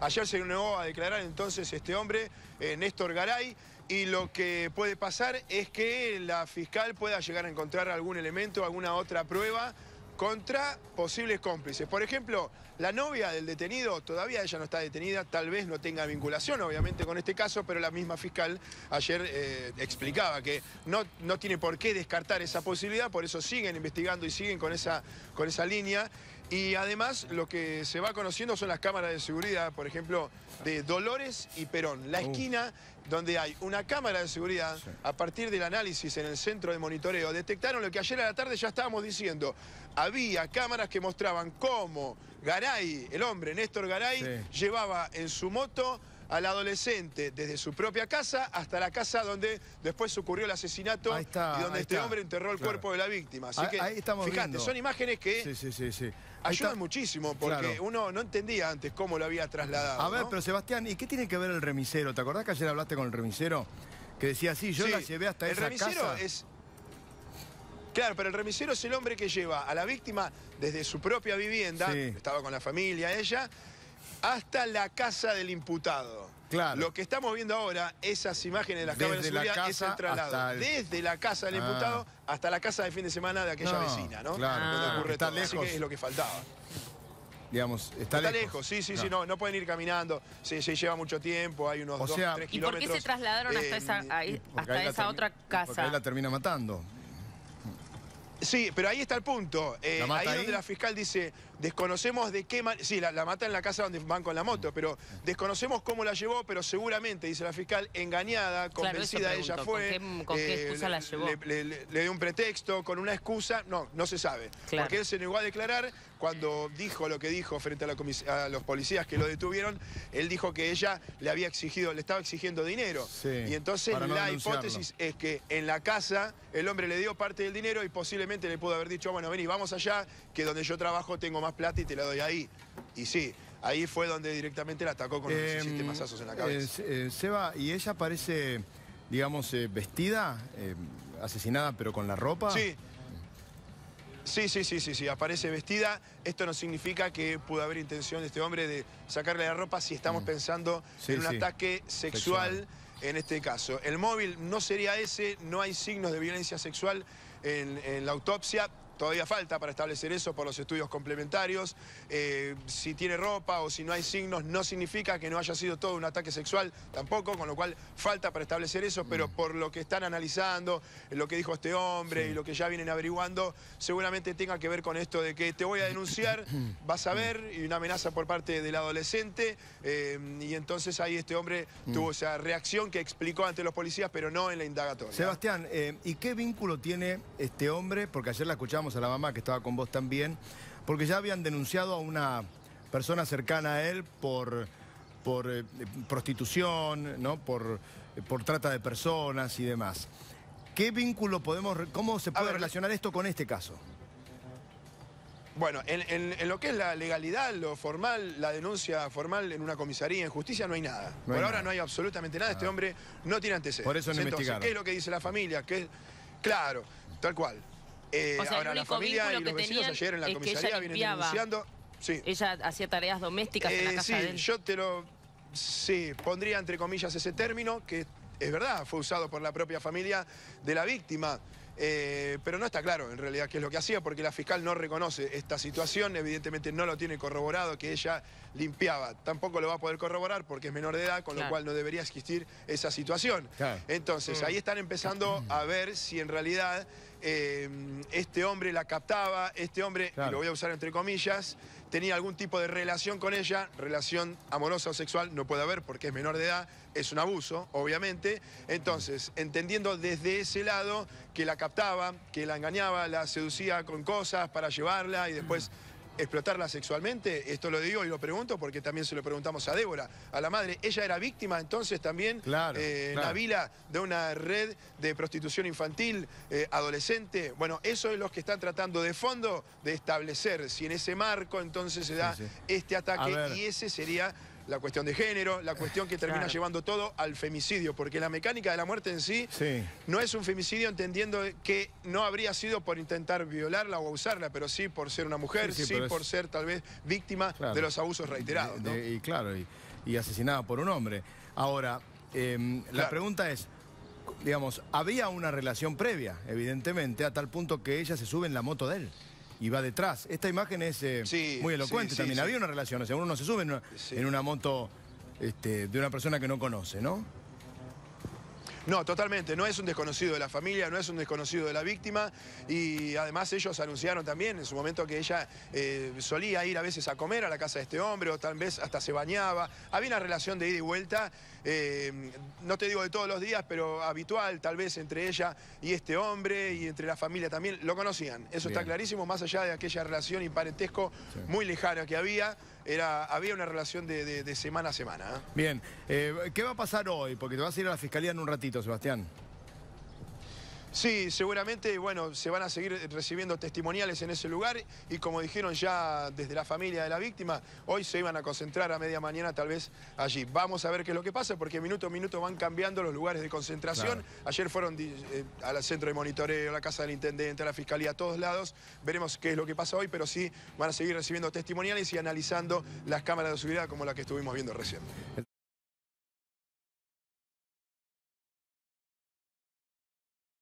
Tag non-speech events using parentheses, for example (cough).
Ayer se negó a declarar entonces este hombre, eh, Néstor Garay, y lo que puede pasar es que la fiscal pueda llegar a encontrar algún elemento, alguna otra prueba contra posibles cómplices. Por ejemplo, la novia del detenido, todavía ella no está detenida, tal vez no tenga vinculación obviamente con este caso, pero la misma fiscal ayer eh, explicaba que no, no tiene por qué descartar esa posibilidad, por eso siguen investigando y siguen con esa, con esa línea. Y además lo que se va conociendo son las cámaras de seguridad, por ejemplo, de Dolores y Perón. La uh. esquina donde hay una cámara de seguridad, a partir del análisis en el centro de monitoreo, detectaron lo que ayer a la tarde ya estábamos diciendo. Había cámaras que mostraban cómo Garay, el hombre Néstor Garay, llevaba en su moto al adolescente desde su propia casa hasta la casa donde después ocurrió el asesinato y donde este hombre enterró el cuerpo de la víctima. Así ah, que, ahí estamos fíjate, son imágenes que ayudan muchísimo porque uno no entendía antes cómo lo había trasladado. A ver, pero Sebastián, ¿y qué tiene que ver el remisero? ¿Te acordás que ayer hablaste con el remisero? Que decía, sí, yo la llevé hasta el remisero Es, Claro, pero el remisero es el hombre que lleva a la víctima desde su propia vivienda, estaba con la familia ella, hasta la casa del imputado. Lo que estamos viendo ahora, esas imágenes de las cámaras de seguridad, es el traslado. Desde la casa del imputado ah. hasta la casa de fin de semana de aquella vecina, ¿no? Claro. Ah. está Lejos. que es lo que faltaba. Digamos, está, lejos. Sí, sí, sí, no, no pueden ir caminando. Se, lleva mucho tiempo, hay unos o dos, tres ¿Y por qué se trasladaron hasta esa, otra casa? Porque ahí la termina matando. Sí, pero ahí está el punto. Eh, ahí, ahí donde la fiscal dice, Desconocemos de qué manera... Sí, la, mata en la casa donde van con la moto, mm. pero desconocemos cómo la llevó, pero seguramente, dice la fiscal, engañada, convencida ella fue. ¿Con qué, eh, excusa la llevó? Le, dio un pretexto, con una excusa, no, no se sabe. Porque él se negó a declarar cuando dijo lo que dijo frente a, los policías que lo detuvieron, él dijo que ella le había exigido, le estaba exigiendo dinero. y entonces la hipótesis es que en la casa el hombre le dio parte del dinero y posiblemente le pudo haber dicho, ah, bueno, vení, vamos allá, que donde yo trabajo tengo más plata y te la doy ahí. Y sí, ahí fue donde directamente la atacó con los em, en la cabeza. Eh, eh, Seba, ¿y ella aparece, digamos, eh, vestida, em, asesinada, pero con la ropa? Sí. Sí, sí, sí, sí, sí, aparece vestida. Esto no significa que pudo haber intención de este hombre de sacarle la ropa si estamos mm. pensando en un ataque sexual, en este caso. El móvil no sería ese, no hay signos de violencia sexual en la autopsia, Todavía falta para establecer eso por los estudios complementarios. Eh, si tiene ropa o si no hay signos, no significa que no haya sido todo un ataque sexual tampoco, con lo cual falta para establecer eso, pero mm. por lo que están analizando, lo que dijo este hombre y lo que ya vienen averiguando, seguramente tenga que ver con esto de que te voy a denunciar, (coughs) vas a ver, y una amenaza por parte del adolescente, eh, y entonces ahí este hombre mm. tuvo esa reacción que explicó ante los policías, pero no en la indagatoria. Sebastián, eh, ¿y qué vínculo tiene este hombre? Porque ayer la escuchamos a la mamá que estaba con vos también, porque ya habían denunciado a una persona cercana a él por, por eh, prostitución, ¿no? por, eh, por trata de personas y demás. ¿Qué vínculo podemos, cómo se puede relacionar esto con este caso? Bueno, en, lo que es la legalidad, lo formal, la denuncia formal en una comisaría, en justicia, no hay nada. Por ahora no hay absolutamente nada. Este hombre no tiene antecedentes. Por eso Entonces, ¿Qué es lo que dice la familia? Claro, tal cual. Eh, o sea, ahora la familia y los vecinos ayer en la comisaría vienen denunciando. Ella hacía tareas domésticas en la eh, casa sí, de él. Yo te lo... Sí, pondría entre comillas ese término, que es verdad, fue usado por la propia familia de la víctima. Eh, pero no está claro en realidad qué es lo que hacía, porque la fiscal no reconoce esta situación, evidentemente no lo tiene corroborado que ella limpiaba. Tampoco lo va a poder corroborar porque es menor de edad, con lo cual no debería existir esa situación. Entonces, mm. ahí están empezando a ver si en realidad eh, este hombre la captaba, este hombre, y lo voy a usar entre comillas, tenía algún tipo de relación con ella, relación amorosa o sexual, no puede haber porque es menor de edad, es un abuso, obviamente. Entonces, entendiendo desde ese lado que la captaba, que la engañaba, la seducía con cosas para llevarla y después explotarla sexualmente? Esto lo digo y lo pregunto porque también se lo preguntamos a Débora, a la madre. Ella era víctima entonces también, claro, eh, de una red de prostitución infantil, eh, adolescente. Bueno, eso es lo que están tratando de fondo de establecer. Si en ese marco entonces se da este ataque y ese sería la cuestión de género, la cuestión que termina llevando todo al femicidio, porque la mecánica de la muerte en sí, no es un femicidio entendiendo que no habría sido por intentar violarla o abusarla, pero sí por ser una mujer, sí, por ser tal vez víctima de los abusos reiterados. y claro, y, asesinada por un hombre. Ahora, em, la pregunta es, digamos, había una relación previa, evidentemente, a tal punto que ella se sube en la moto de él y va detrás. Esta imagen es eh, muy elocuente también. Había una relación, o sea, uno no se sube en una, moto este, de una persona que no conoce, ¿no? No, totalmente, no es un desconocido de la familia, no es un desconocido de la víctima y además ellos anunciaron también en su momento que ella eh, solía ir a veces a comer a la casa de este hombre o tal vez hasta se bañaba. Había una relación de ida y vuelta, eh, no te digo de todos los días, pero habitual tal vez entre ella y este hombre y entre la familia también. Lo conocían, eso está clarísimo, más allá de aquella relación y parentesco muy lejana que había era, había una relación de, semana a semana. ¿eh? Bien, eh, ¿qué va a pasar hoy? Porque te vas a ir a la fiscalía en un ratito, Sebastián. Sí, seguramente, bueno, se van a seguir recibiendo testimoniales en ese lugar y como dijeron ya desde la familia de la víctima, hoy se iban a concentrar a media mañana tal vez allí. Vamos a ver qué es lo que pasa porque minuto a minuto van cambiando los lugares de concentración. Ayer fueron eh, al centro de monitoreo, a la casa del intendente, a la fiscalía, a todos lados. Veremos qué es lo que pasa hoy, pero sí van a seguir recibiendo testimoniales y analizando las cámaras de seguridad como la que estuvimos viendo recién.